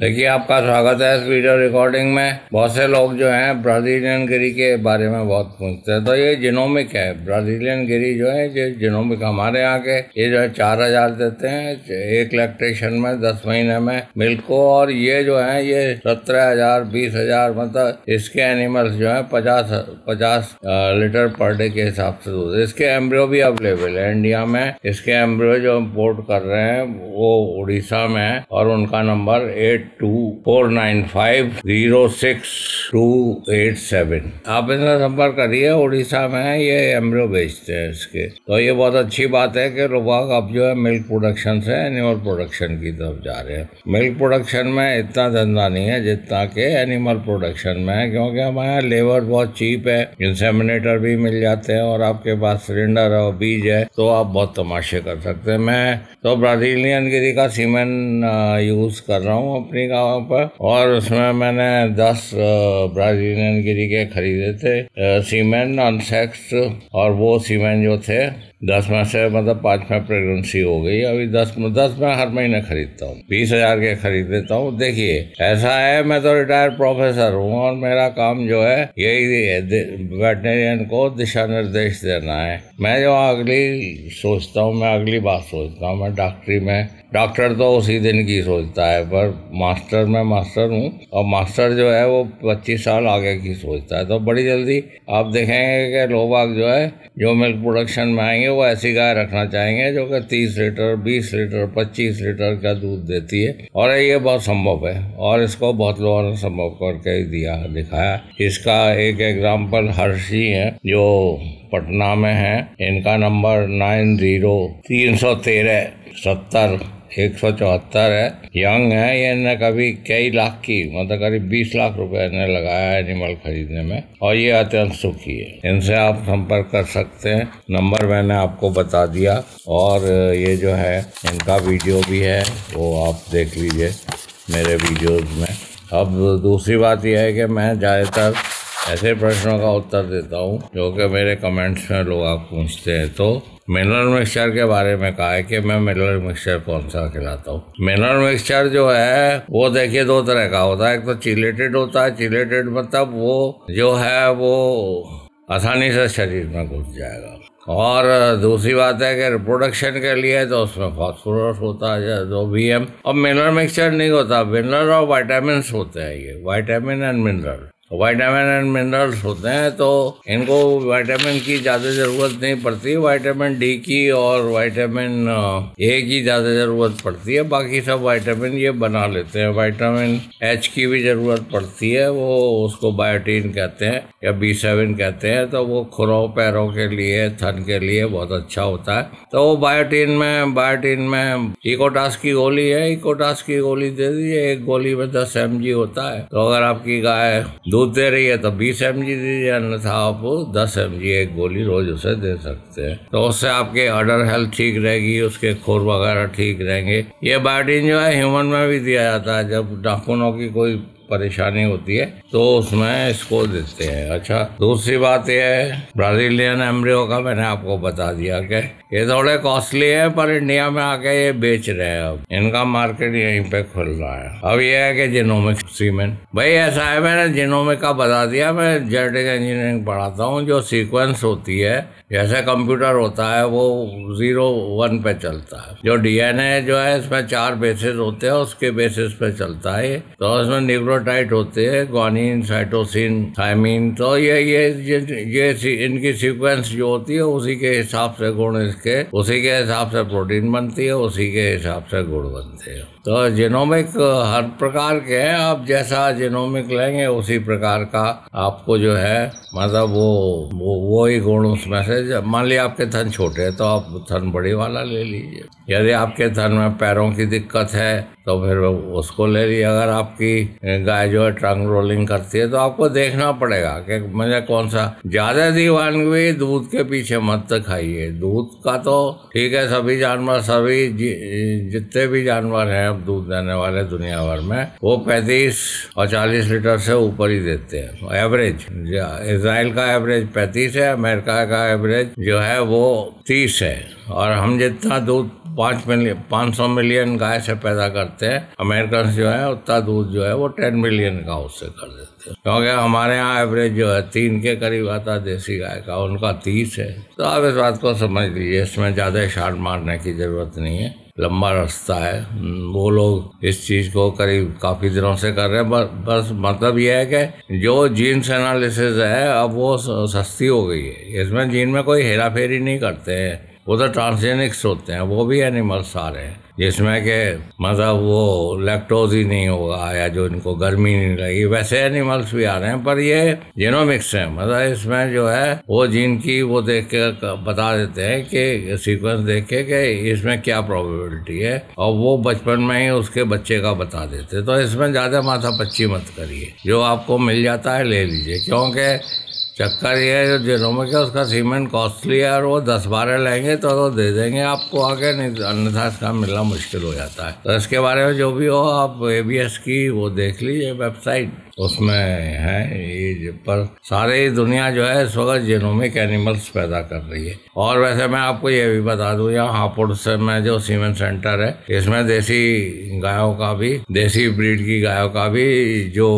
देखिए आपका स्वागत है इस वीडियो रिकॉर्डिंग में बहुत से लोग जो हैं ब्राज़ीलियन गिरी के बारे में बहुत पूछते हैं तो ये जिनोमिक है ब्राज़ीलियन गिरी जो है ये जिनोमिक हमारे यहाँ के ये जो है चार हजार देते हैं एक लैक्टेशन में दस महीने में मिल्क को और ये जो है ये सत्रह हजार बीस हजार मतलब इसके एनिमल्स जो है पचास पचास लीटर पर डे के हिसाब से दूध इसके एम्ब्रियो भी अवेलेबल है इंडिया में इसके एम्ब्रियो जो इम्पोर्ट कर रहे हैं वो उड़ीसा में है और उनका number eight eight two four nine five zero six two eight seven आप इतना संपर्क करिए उड़ीसा में ये एम्ब्रियो बेचते हैं इसके तो ये बहुत अच्छी बात है कि रुबाक अब जो है मिल्क प्रोडक्शन से एनिमल प्रोडक्शन की तरफ जा रहे हैं मिल्क प्रोडक्शन में इतना धंधा नहीं है जितना के एनिमल प्रोडक्शन में है क्योंकि हमारे यहाँ लेबर बहुत चीप है इंसेमिनेटर भी मिल जाते हैं और आपके पास सिलेंडर है और बीज है तो आप बहुत तमाशे कर सकते हैं मैं तो ब्राजीलियन गिरी का सीमेंट यूज कर रहा हूँ अपनी गाँव पर और उसमें मैंने दस ब्राजीलियन गिरी के खरीदे थे सीमेंट नॉन सेक्स और वो सीमेंट जो थे दस में से मतलब पाँच में प्रेगनेंसी हो गई अभी दस में दस में हर महीने खरीदता हूँ बीस हजार के खरीद देता हूँ देखिए ऐसा है मैं तो रिटायर्ड प्रोफेसर हूँ और मेरा काम जो है यही वेटनेरियन को दिशा निर्देश देना है मैं जो अगली सोचता हूँ मैं अगली बात सोचता हूँ मैं डॉक्टरी में डॉक्टर तो उसी दिन की सोचता है पर मास्टर मैं मास्टर हूँ और मास्टर जो है वो पच्चीस साल आगे की सोचता है तो बड़ी जल्दी आप देखेंगे कि लोग जो है जो मिल्क प्रोडक्शन में आएंगे वो ऐसी गाय रखना चाहेंगे जो कि तीस लीटर बीस लीटर पच्चीस लीटर का दूध देती है और ये बहुत संभव है और इसको बहुत लोगों ने संभव करके दिया दिखाया इसका एक एग्जाम्पल हर्षी है जो पटना में है इनका नंबर नाइन जीरो तीन सौ तेरह सत्तर एक सौ चौहत्तर है यंग है ये इन्हें कभी कई लाख की मतलब करीब बीस लाख रुपए इन्हें लगाया है एनिमल खरीदने में और ये अत्यंत सुखी है इनसे आप संपर्क कर सकते हैं नंबर मैंने आपको बता दिया और ये जो है इनका वीडियो भी है वो आप देख लीजिए मेरे वीडियोज़ में अब दूसरी बात यह है कि मैं ज़्यादातर ऐसे प्रश्नों का उत्तर देता हूँ जो कि मेरे कमेंट्स में लोग आप पूछते हैं तो मिनरल मिक्सचर के बारे में कहा है कि मैं मिनरल मिक्सचर कौन सा खिलाता हूँ मिनरल मिक्सचर जो है वो देखिए दो तरह का होता है एक तो चिलेटेड होता है चिलेटेड मतलब वो जो है वो आसानी से शरीर में घुस जाएगा और दूसरी बात है कि रिप्रोडक्शन के लिए तो उसमें फॉस्फोरस होता है जो बी एम और मिनरल मिक्सचर नहीं होता मिनरल और वाइटामिन होते हैं ये vitamin and mineral vitamin and minerals होते हैं तो इनको वाइटामिन की ज़्यादा ज़रूरत नहीं पड़ती वाइटामिन डी की और वाइटामिन ए की ज़्यादा ज़रूरत पड़ती है बाकी सब वाइटामिन ये बना लेते हैं वाइटामिन एच की भी ज़रूरत पड़ती है वो उसको बायोटीन कहते हैं या बी सेवन कहते हैं तो वो खुरों पैरों के लिए थन के लिए बहुत अच्छा होता है तो वो बायोटीन में बायोटीन में इकोटास की गोली है इकोटास की गोली दे दीजिए एक गोली में दस एम होता है तो अगर आपकी गाय दूध दूध दे रही है तो बीस एम जी दीजिए अन्यथा आप दस एम जी एक गोली रोज उसे दे सकते हैं तो उससे आपके अडर हेल्थ ठीक रहेगी उसके खोर वगैरह ठीक रहेंगे ये बायोटिन जो है ह्यूमन में भी दिया जाता है जब डाकुनों की कोई परेशानी होती है तो उसमें इसको देते हैं अच्छा दूसरी बात यह है ब्राजीलियन एम्ब्रियो का मैंने आपको बता दिया कि ये थोड़े कॉस्टली है पर इंडिया में आके ये बेच रहे हैं अब इनका मार्केट यहीं पे खुल रहा है अब ये है कि जिनोमिक सीमेंट भाई ऐसा है मैंने जिनोमिक का बता दिया मैं जेनेटिक इंजीनियरिंग पढ़ाता हूँ जो सीक्वेंस होती है जैसे कंप्यूटर होता है वो जीरो वन पे चलता है जो डीएनए जो है इसमें चार बेसिस होते हैं उसके बेसिस पे चलता है तो इसमें निग्रो हेपेटाइट होते हैं ग्वानिन साइटोसिन थायमिन तो ये ये ये इनकी सीक्वेंस जो होती है उसी के हिसाब से गुण इसके उसी के हिसाब से प्रोटीन बनती है उसी के हिसाब से गुण बनते हैं तो जेनोमिक हर प्रकार के हैं आप जैसा जेनोमिक लेंगे उसी प्रकार का आपको जो है मतलब वो वो वो ही गुण उसमें से मान लिया आपके थन छोटे हैं तो आप थन बड़ी वाला ले लीजिए यदि आपके थन में पैरों की दिक्कत है तो फिर उसको ले लीजिए अगर आपकी गाय जो है ट्रंक रोलिंग करती है तो आपको देखना पड़ेगा कि मुझे कौन सा ज़्यादा दीवानगी दूध के पीछे मत खाइए दूध का तो ठीक है सभी जानवर सभी जितने भी जानवर हैं अब दूध देने वाले दुनिया भर में वो पैंतीस और चालीस लीटर से ऊपर ही देते हैं एवरेज इसराइल का एवरेज पैंतीस है अमेरिका का एवरेज जो है वो तीस है और हम जितना दूध पाँच मिलियन पाँच सौ मिलियन गाय से पैदा करते हैं अमेरिकन जो है उतना दूध जो है वो टेन टेन मिलियन का उससे कर देते हैं क्योंकि हमारे यहाँ एवरेज जो है तीन के करीब आता है देसी गाय का उनका तीस है तो आप इस बात को समझ लीजिए इसमें ज़्यादा शार्ट मारने की ज़रूरत नहीं है लंबा रास्ता है हम्म, वो लोग इस चीज को करीब काफी दिनों से कर रहे हैं बस मतलब यह है कि जो जीन्स एनालिसिस है अब वो सस्ती हो गई है इसमें जीन में कोई हेरा फेरी नहीं करते हैं वो तो ट्रांसजेनिक्स होते हैं वो भी एनिमल सारे हैं जिसमें के मतलब वो लैक्टोज ही नहीं होगा या जो इनको गर्मी नहीं लगी वैसे एनिमल्स भी आ रहे हैं पर ये जीनोमिक्स है मतलब इसमें जो है वो जीन की वो देख के बता देते हैं कि सीक्वेंस देख के कि इसमें क्या प्रोबेबिलिटी है और वो बचपन में ही उसके बच्चे का बता देते तो इसमें ज़्यादा माथा पच्ची मत करिए जो आपको मिल जाता है ले लीजिए क्योंकि चक्कर ये है जो में क्या उसका सीमेंट कॉस्टली है और वो दस बारह लेंगे तो वो दे देंगे आपको आगे नहीं तो अन्यथा इसका मिलना मुश्किल हो जाता है तो इसके बारे में जो भी हो आप ए की वो देख लीजिए वेबसाइट उसमें है ये पर सारी दुनिया जो है इस वक्त जेनोमिक एनिमल्स पैदा कर रही है और वैसे मैं आपको ये भी बता दूं यहाँ हापुड़ से मैं जो सीमेंट सेंटर है इसमें देसी गायों का भी देसी ब्रीड की गायों का भी जो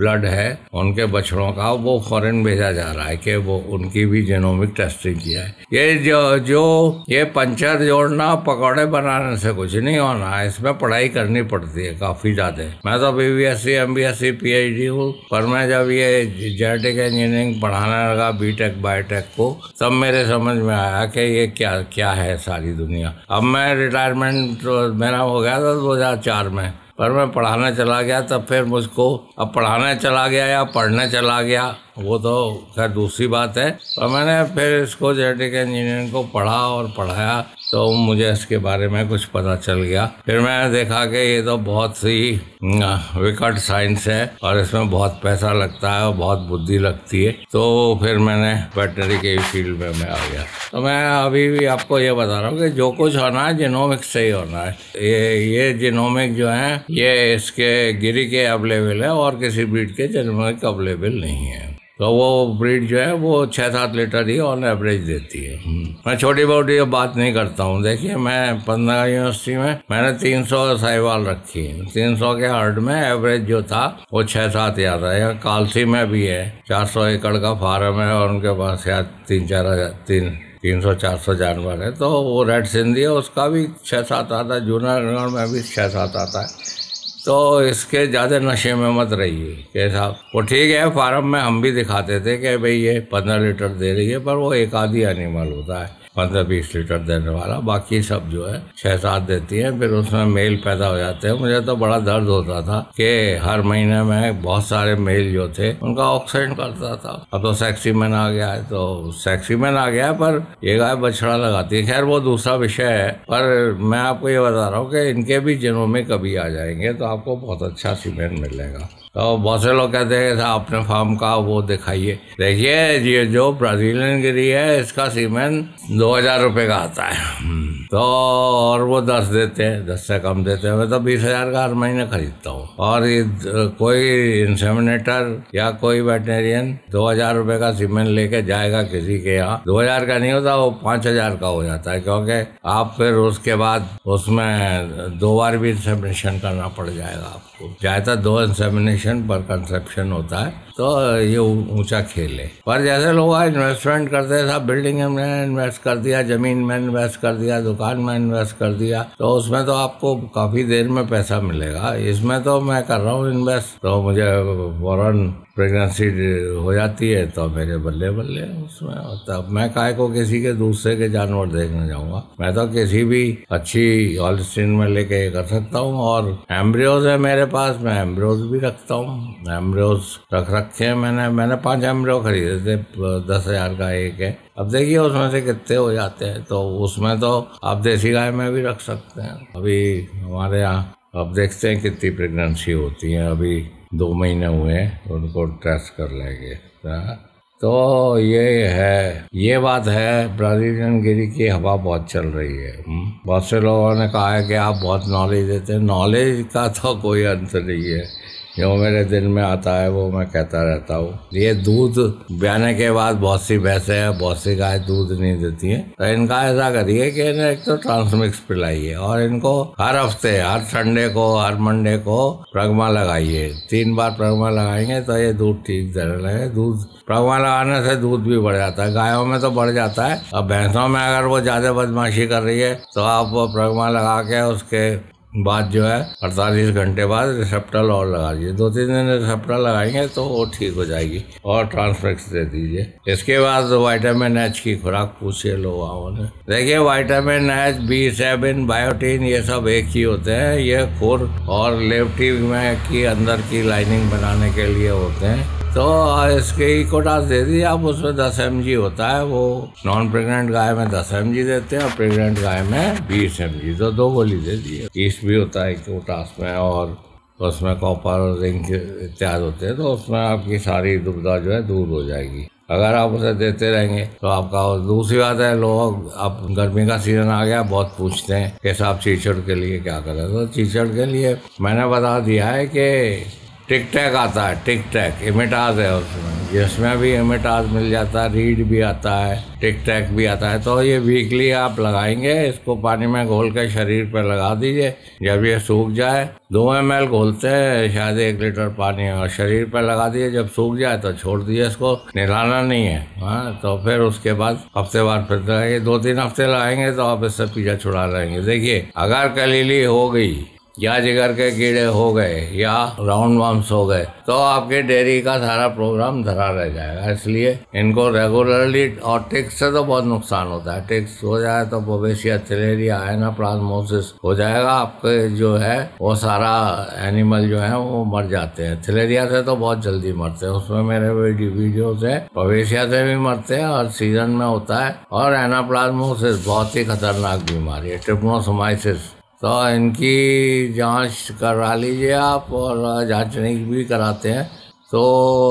ब्लड है उनके बछड़ों का वो फॉरेन भेजा जा रहा है कि वो उनकी भी जेनोमिक टेस्टिंग किया है ये जो जो ये पंचर जोड़ना पकौड़े बनाने से कुछ नहीं होना इसमें पढ़ाई करनी पड़ती है काफी ज्यादा मैं तो बीबीएससी एच डी भी हूँ पर मैं जब ये जेनेटिक इंजीनियरिंग पढ़ाने लगा बी टेक बायोटेक को तब मेरे समझ में आया कि ये क्या क्या है सारी दुनिया अब मैं रिटायरमेंट तो मेरा हो गया था दो हज़ार चार में पर मैं पढ़ाने चला गया तब फिर मुझको अब पढ़ाने चला गया या पढ़ने चला गया वो तो खैर दूसरी बात है पर मैंने फिर इसको जेनेटिक इंजीनियरिंग को पढ़ा और पढ़ाया तो मुझे इसके बारे में कुछ पता चल गया फिर मैंने देखा कि ये तो बहुत सी विकट साइंस है और इसमें बहुत पैसा लगता है और बहुत बुद्धि लगती है तो फिर मैंने वेटनरी के फील्ड में मैं आ गया तो मैं अभी भी आपको ये बता रहा हूँ कि जो कुछ होना है जिनोमिक से ही होना है ये ये जिनोमिक जो है ये इसके गिरी के अवेलेबल है और किसी ब्रीड के जिनोमिक अवेलेबल नहीं है तो वो ब्रीड जो है वो छः सात लीटर ही ऑन एवरेज देती है हम्म। मैं छोटी मोटी बात नहीं करता हूँ देखिए मैं पंद्रह यूनिवर्सिटी में मैंने तीन सौ साहिवाल रखी है तीन सौ के हर्ड में एवरेज जो था वो छः सात ही आता है कालसी में भी है चार सौ एकड़ का फार्म है और उनके पास शायद तीन चार हजार तीन तीन सौ चार सौ जानवर है तो वो रेड सिंधी है उसका भी छः सात आता है जूनागढ़ में भी छः सात आता है तो इसके ज़्यादा नशे में मत रहिए कैसा साहब वो ठीक है फार्म में हम भी दिखाते थे कि भाई ये पंद्रह लीटर दे रही है पर वो एक आधी एनिमल होता है पंद्रह बीस लीटर देने वाला बाकी सब जो है छः सात देती है फिर उसमें मेल पैदा हो जाते हैं मुझे तो बड़ा दर्द होता था कि हर महीने में बहुत सारे मेल जो थे उनका ऑक्सीजन करता था अब तो सेक्सी मैन आ गया है तो सेक्सी मैन आ गया है पर ये गाय बछड़ा लगाती है खैर वो दूसरा विषय है पर मैं आपको ये बता रहा हूँ कि इनके भी जिनों में कभी आ जाएंगे तो आपको बहुत अच्छा सीमेंट मिलेगा तो बहुत से लोग कहते हैं साहब अपने फार्म का वो दिखाइए देखिए ये जो ब्राजीलियन गिरी है इसका सीमेंट दो हज़ार रुपये का आता है हम्म। तो और वो दस देते हैं दस से कम देते हैं मैं तो बीस हजार का हर महीने खरीदता हूँ और कोई इंसेमिनेटर या कोई वेटनेरियन दो हजार रुपए का सीमेंट लेके जाएगा किसी के यहाँ दो हजार का नहीं होता वो पांच हजार का हो जाता है क्योंकि आप फिर उसके बाद उसमें दो बार भी इंसेमिनेशन करना पड़ जाएगा आपको ज़्यादातर दो इंसेमिनेशन पर कंसेप्शन होता है तो ये ऊंचा खेल है पर जैसे लोग इन्वेस्टमेंट करते हैं बिल्डिंग में इन्वेस्ट कर दिया जमीन में इन्वेस्ट कर दिया दुकान दुकान में इन्वेस्ट कर दिया तो उसमें तो आपको काफ़ी देर में पैसा मिलेगा इसमें तो मैं कर रहा हूँ इन्वेस्ट तो मुझे फ़ौरन प्रेगनेंसी हो जाती है तो मेरे बल्ले बल्ले उसमें तब मैं काय को किसी के दूसरे के जानवर देखने जाऊंगा मैं तो किसी भी अच्छी हॉलस्टीन में लेके कर सकता हूँ और एम्ब्रियोज है मेरे पास मैं एम्ब्रियोज भी रखता हूँ एम्ब्रियोज रख रखे हैं मैंने मैंने पांच एम्ब्रियो खरीदे थे दस हजार का एक है अब देखिए उसमें से कितने हो जाते हैं तो उसमें तो आप देसी गाय में भी रख सकते हैं अभी हमारे यहाँ अब देखते हैं कितनी प्रेगनेंसी होती है अभी दो महीने हुए उनको टेस्ट कर लेंगे हाँ। तो ये है ये बात है ब्राजीलियन गिरी की हवा बहुत चल रही है हम्म। बहुत से लोगों ने कहा है कि आप बहुत नॉलेज देते हैं नॉलेज का तो कोई अंत नहीं है जो मेरे दिन में आता है वो मैं कहता रहता हूँ ये दूध ब्याने के बाद बहुत सी भैंसे हैं बहुत सी गाय दूध नहीं देती हैं तो इनका ऐसा करिए कि इन्हें एक तो ट्रांसमिक्स पिलाइए और इनको हर हफ्ते हर संडे को हर मंडे को प्रगमा लगाइए तीन बार प्रगमा लगाएंगे तो ये दूध ठीक देने लगे दूध प्रगमा लगाने से दूध भी बढ़ जाता है गायों में तो बढ़ जाता है और भैंसों में अगर वो ज़्यादा बदमाशी कर रही है तो आप प्रगमा लगा के उसके बाद जो है अड़तालीस घंटे बाद रिसेप्टल और लगा दीजिए दो तीन दिन रिसेप्टल लगाएंगे तो वो ठीक हो जाएगी और ट्रांसफ्लेक्स दे दीजिए इसके बाद वाइटामिन एच की खुराक पूछिए लोगों ने देखिए vitamin H B seven biotin ये सब एक ही होते हैं ये खुर और लेफ्टी में की अंदर की लाइनिंग बनाने के लिए होते हैं तो इसके इकोटास दे दी आप उसमें दस एम होता है वो नॉन प्रेगनेंट गाय में दस एम देते हैं और प्रेगनेंट गाय में बीस एम तो दो गोली दे दी है ईस्ट भी होता है इकोटास में और उसमें कॉपर और जिंक इत्यादि होते हैं तो उसमें आपकी सारी दुविधा जो है दूर हो जाएगी अगर आप उसे देते रहेंगे तो आपका दूसरी बात है लोग अब गर्मी का सीजन आ गया बहुत पूछते हैं कि साहब चीचड़ के लिए क्या करें तो चीचड़ के लिए मैंने बता दिया है कि टिक टैक आता है टिक टैक इमेटाज है उसमें जिसमें भी इमेटाज मिल जाता है रीड भी आता है टिक टैक भी आता है तो ये वीकली आप लगाएंगे इसको पानी में घोल के शरीर पर लगा दीजिए जब ये सूख जाए दो एम एल घोलते हैं शायद एक लीटर पानी और शरीर पर लगा दिए जब सूख जाए तो छोड़ दीजिए इसको नहलाना नहीं है हाँ तो फिर उसके बाद हफ्ते बाद फिर लगाइए तो दो तीन हफ्ते लगाएंगे तो आप इससे पीछा छुड़ा लेंगे देखिए अगर कलीली हो गई या जिगर के कीड़े हो गए या राउंड वम्स हो गए तो आपके डेयरी का सारा प्रोग्राम धरा रह जाएगा इसलिए इनको रेगुलरली और टिक्स से तो बहुत नुकसान होता है टिक्स हो जाए तो थलेरिया चिलेरिया ना प्लाज्मोसिस हो जाएगा आपके जो है वो सारा एनिमल जो है वो मर जाते हैं थलेरिया से तो बहुत जल्दी मरते हैं उसमें मेरे वीडियो से पवेशिया से भी मरते हैं और सीजन में होता है और एनाप्लाज्मोसिस बहुत ही खतरनाक बीमारी है ट्रिप्नोसोमाइसिस तो इनकी जांच करा लीजिए आप और जांच नहीं भी कराते हैं तो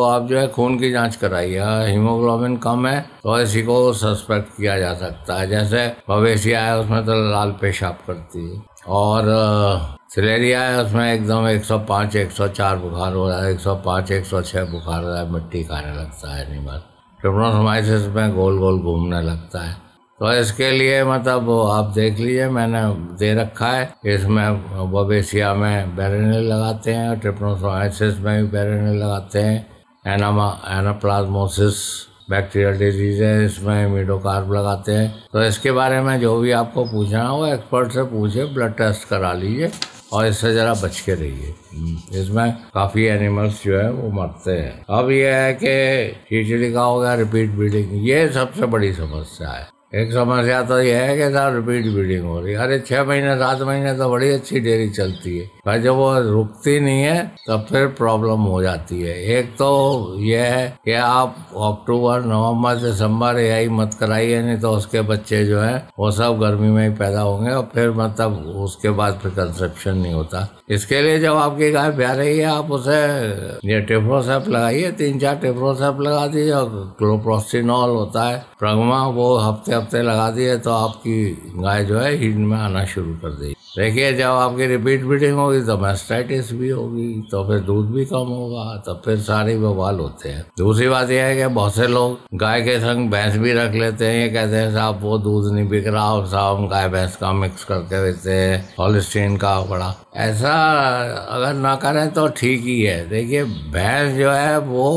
आप जो है खून की जांच कराइए हाँ, हीमोग्लोबिन कम है तो इसी को सस्पेक्ट किया जा सकता है जैसे मवेशिया है उसमें तो लाल पेशाब करती है और सिलेरिया है उसमें एकदम 105 104 बुखार हो रहा है 105 106 बुखार हो रहा है मिट्टी खाने लगता है एनिमल ट्रिप्नोसमाइसिस में गोल गोल घूमने लगता है तो इसके लिए मतलब आप देख लीजिए मैंने दे रखा है इसमें बबेसिया में बेरेनिल लगाते हैं ट्रिप्नोसोसिस में भी बेरेनिल लगाते हैं एनामा एनाप्लाज्मोसिस बैक्टीरियल डिजीज है इसमें मीडोकार्ब लगाते हैं तो इसके बारे में जो भी आपको पूछना हो एक्सपर्ट से पूछे ब्लड टेस्ट करा लीजिए और इससे ज़रा बच के रहिए हम्म, इसमें काफ़ी एनिमल्स जो है वो मरते हैं अब यह है कि खिचड़ी का हो गया रिपीट ब्रीडिंग ये सबसे बड़ी समस्या है एक समस्या तो यह है कि सर रिपीट ब्रीडिंग हो रही है अरे छः महीने सात महीने तो बड़ी अच्छी डेयरी चलती है भाई जब वो रुकती नहीं है तब फिर प्रॉब्लम हो जाती है एक तो यह है कि आप अक्टूबर नवंबर दिसंबर यही मत कराइए नहीं तो उसके बच्चे जो हैं वो सब गर्मी में ही पैदा होंगे और फिर मतलब उसके बाद फिर कंसेप्शन नहीं होता इसके लिए जब आपकी गाय ब्याह रही है आप उसे ये टेफ्रोसेप लगाइए तीन चार टेफ्रोसेप लगा दीजिए और क्लोप्रोस्टिनॉल होता है प्रगमा वो हफ्ते हफ्ते लगा दिए तो आपकी गाय जो है हीट में आना शुरू कर देगी देखिए जब आपकी रिपीट ब्रीडिंग होगी तो मेस्टाइटिस भी होगी तो फिर दूध भी कम होगा तो फिर सारे बवाल होते हैं दूसरी बात यह है कि बहुत से लोग गाय के संग भैंस भी रख लेते हैं ये कहते हैं साहब वो दूध नहीं बिक रहा और साहब गाय भैंस का मिक्स करके देते हैं पॉलिस्टीन का बड़ा ऐसा अगर ना करें तो ठीक ही है देखिए भैंस जो है वो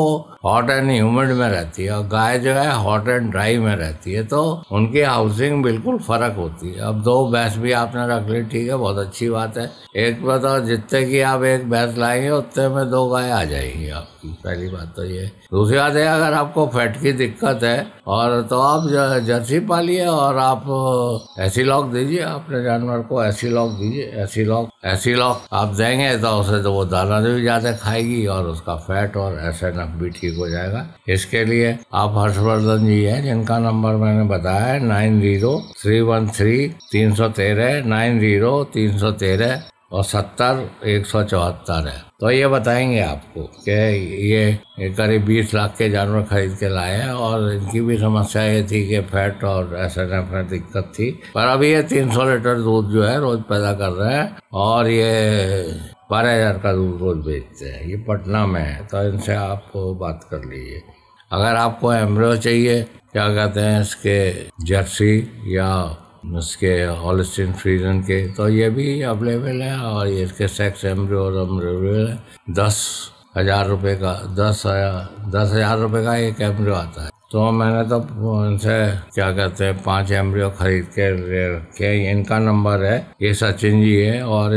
हॉट एंड ह्यूमिड में रहती है और गाय जो है हॉट एंड ड्राई में रहती है तो उनकी हाउसिंग बिल्कुल फ़र्क होती है अब दो भैंस भी आपने रख ली ठीक है बहुत अच्छी बात है एक बताओ जितने की आप एक भैंस लाएंगे उतने में दो गाय आ जाएगी आपकी पहली बात तो ये दूसरी बात है अगर आपको फैट की दिक्कत है और तो आप जर्सी पालिए और आप ऐसी लॉक दीजिए अपने जानवर को ऐसी लॉक दीजिए ऐसी लॉक ऐसी लॉक आप देंगे तो उसे तो वो दाना भी ज़्यादा खाएगी और उसका फैट और ऐसे एन भी ठीक ठीक हो जाएगा इसके लिए आप हर्षवर्धन जी हैं जिनका नंबर मैंने बताया है nine zero three one three तीन सौ तेरह नाइन जीरो तीन सौ तेरह और सत्तर एक सौ चौहत्तर है तो ये बताएंगे आपको कि ये, ये करीब बीस लाख के जानवर खरीद के लाए हैं और इनकी भी समस्या ये थी कि फैट और एस एन एफ में दिक्कत थी पर अभी ये तीन सौ लीटर दूध जो है रोज पैदा कर रहे हैं और ये बारह हज़ार का दूध रोज़ बेचते हैं ये पटना में है तो इनसे आप बात कर लीजिए अगर आपको एमरो चाहिए क्या कहते हैं इसके जर्सी या इसके हॉलस्टीन फ्रीजन के तो ये भी अवेलेबल है और इसके सेक्स एम्ब्रो और एम्ब्रियो दस हज़ार रुपये का दस हज़ार दस हज़ार रुपये का एक एम्ब्रो आता है तो मैंने तो उनसे क्या कहते हैं पांच एम्ब्रियो खरीद के ले रखे इनका नंबर है ये सचिन जी है और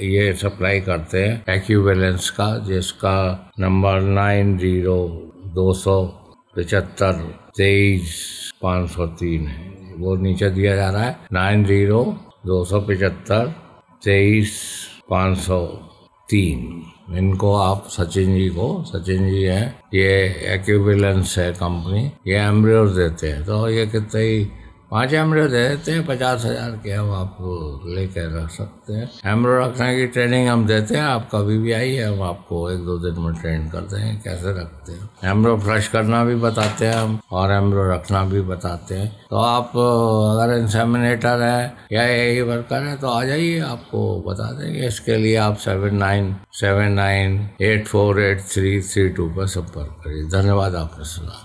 ये सप्लाई करते हैं एक्यूबेलेंस का जिसका नंबर नाइन जीरो दो सौ पचहत्तर तेईस पाँच सौ तीन है वो नीचे दिया जा रहा है नाइन जीरो दो सौ पचहत्तर तेईस पाँच सौ तीन इनको आप सचिन जी को सचिन जी हैं ये एक्यूबिलेंस है कंपनी ये एम्ब्रियोज देते हैं तो ये कितने ही पाँच हेमरे देते हैं पचास हजार के हम आपको लेके रख सकते हैं हेमरो रखने की ट्रेनिंग हम देते हैं आप कभी भी आइए हम आपको एक दो दिन में ट्रेन करते हैं कैसे रखते हैं एमरो फ्लश करना भी बताते हैं हम और एमरो रखना भी बताते हैं तो आप अगर इंसेमिनेटर है या यही वर्कर है तो आ जाइए आपको बता देंगे इसके लिए आप seven nine seven nine eight four eight three three two पर संपर्क करिए धन्यवाद आपने सुना